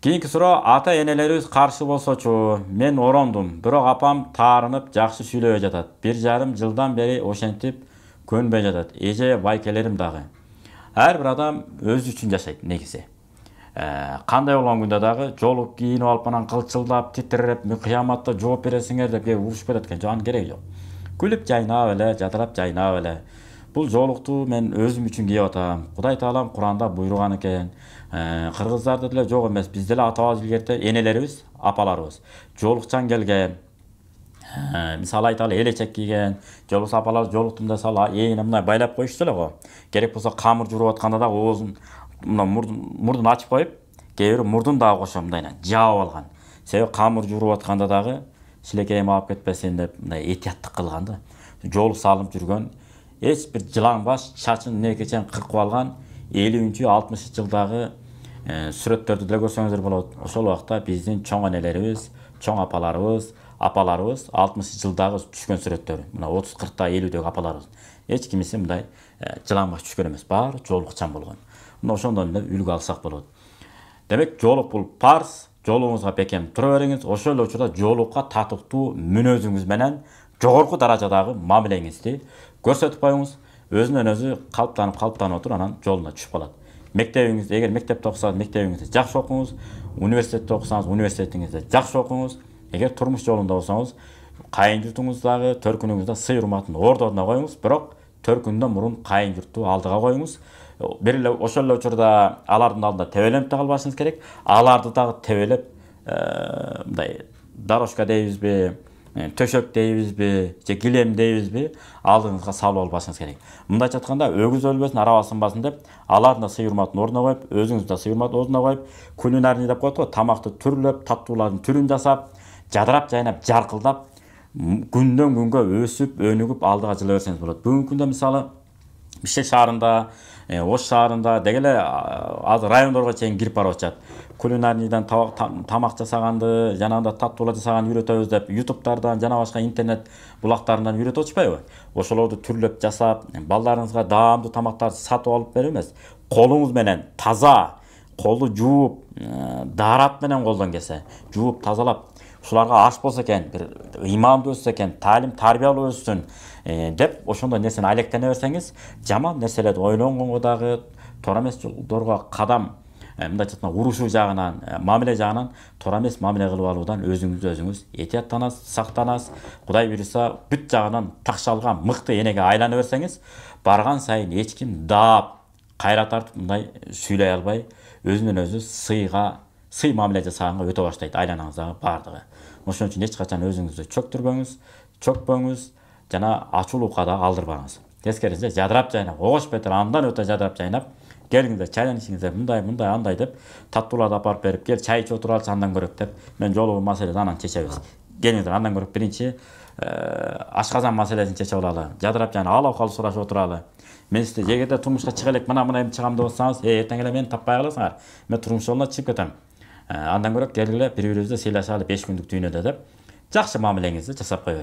кийинки суроо ата энелерибиз болса болсочу мен орондум бірақ апам тарынып жақсы сүйлөбөй жатат Бір жарым жылдан бери ошентип көнбөй жатат еже байкелерім дағы. ар бир адам өз үчүн жашайт негизи Қандай болгон күндө дағы жолып кийинип алып анан кылчылдап титиреп кыяматта жооп бересиңер деп ұшып урушуп кетет экен жоқ. анын кереги жайнап эле жадырап жайнап бұл жоолукту мен өзім үчүн киип атам кудай құранда куранда екен экен ә, кыргыздарда деле жок эмес биз деле атабыз илгерде энелерибиз апаларыбыз жолукчан келген ә, мисалы айталы элечек кийген же болбосо апалар жолукту мындай ээнине байлап коюшчу эле керек болса қамыр жууруп атканда да оозун мына мурдун ачып қойып, кээ бирөө мурдун дагы кошо Сәу жаап алган себеби камыр жууруп атканда дагы алып кетпесин деп мындай этияттык кылган да жолук салынып жүргөн ешбір бас шашын некечен қырқып алған елуінші алтымышынчы жылдағы ә, сүрөттөрдү деле көрсөңүздөр болот ошол убакта биздин чоң энелерибиз чоң апаларыбыз апаларыбыз алтымышынчы жылдағы түскен сүрөттөр мына отуз қырықта элүүдөгү апаларыбыз эч кимиси мындай бас түскен емес баары жоолукчан болған мына ошондон эле үлгү алсак болот демек жоолук бул парз жолуңузга бекем тура бериңиз ошол эле учурда жоолукка татыктуу мүнөзүңүз менен жогорку даражадағы мамилеңизди көрсетіп коюңуз өзүнөн өзі қалыптанып қалыптанып отыр анан жолына түшүп қалады мектебіңіз егер мектепте окусаңыз мектебиңизди жақсы оқыңыз университетте окусаңыз университетіңізде жақсы оқыңыз егер тұрмыс жолында болсаңыз қайын журтуңуз дагы сый урматын ордоруна коюңуз бирок төркүндөн мурун кайын журтту алдыга коюңуз бир эле ошол эле учурда алардын алдында тебеленип да калбашыңыз керек аларды дагы тебелеп э, мындай дорожка дейбизби Э, төшөк дейбизби же килем дейбизби алдыңызга салып албашыңыз керек мындайча айтканда өгүз өлбөсүн араба сынбасын деп алардын да сый урматын ордуна коюп өзүңүздүн да сый урматын ордуна коюп кулинарный деп коет го тамакты түрлөп таттуулардын түрүн жасап жадырап жайнап жаркылдап күндөн күнгө өсүп өнүгүп алдыга жыла берсеңиз болот бүгүнкү күндө мисалы бишкек шаарында э, ош шаарында деги эле азыр райондорго чейин кирип барып атышат кулинарныйдан тамак жасаганды жанагындай таттуулар жасаганды үйрөтөбүз деп ютубтардан жана башка интернет булактарынан үйрөтүп атышпайбы ошолорду түрлөп жасап балдарыңызга даамдуу тамактарды сатып алып берип эмес колуңуз менен таза колду жууп э, даарат менен колдон келсе жууп тазалап шуларга аш болсо экен бир ыймандуу өссө экен таалим тарбиялуу өссүн э, деп ошондой нерсени алектене берсеңиз жаман нерселерди ойлонгонго дагы туура эмес жолдорго кадам э, мындайча айтканда урушуу жагынан э, мамиле жагынан туура эмес мамиле кылып алуудан өзүңүздү өзүңүз этияттанасыз сактанасыз кудай буюрса бүт жагынан такшалган мыкты энеге айлана берсеңиз барган сайын эч ким даап кайра тартып мындай сүйлөй албай өзүнөн өзү сыйга сый мамиле жасаганга өтө баштайт айланаңыздагы баардыгы ошон үчүн эч качан өзүңүздү чөктүрбөңүз чөкпөңүз жана ачуулукка да алдырбаңыз тескерисинче жадырап жайнап огош бетер андан өтө жадырап жайнап келиңиздер чайдан ичиңиздер мындай мындай андай деп таттууларды алып барып берип кел чай ичип отуралычы андан көрөк деп мен жолугу маселеси анан чечебиз келиңиздер андан көрө биринчи э, ашказан маселесин чечип алалы жадырап жайнап ал абкал сурашып отуралы мен сизди эгерде турмушка чыга элек мына мына эми чыгам деп атсаңыз э эртең эле мени таппай каласыңар мен турмуш жолуна чыгып кетем андан көрек келгілі бір өзді сыйласалы 5 күндік түйінеді деп жақшы мамылыңызды жасап қой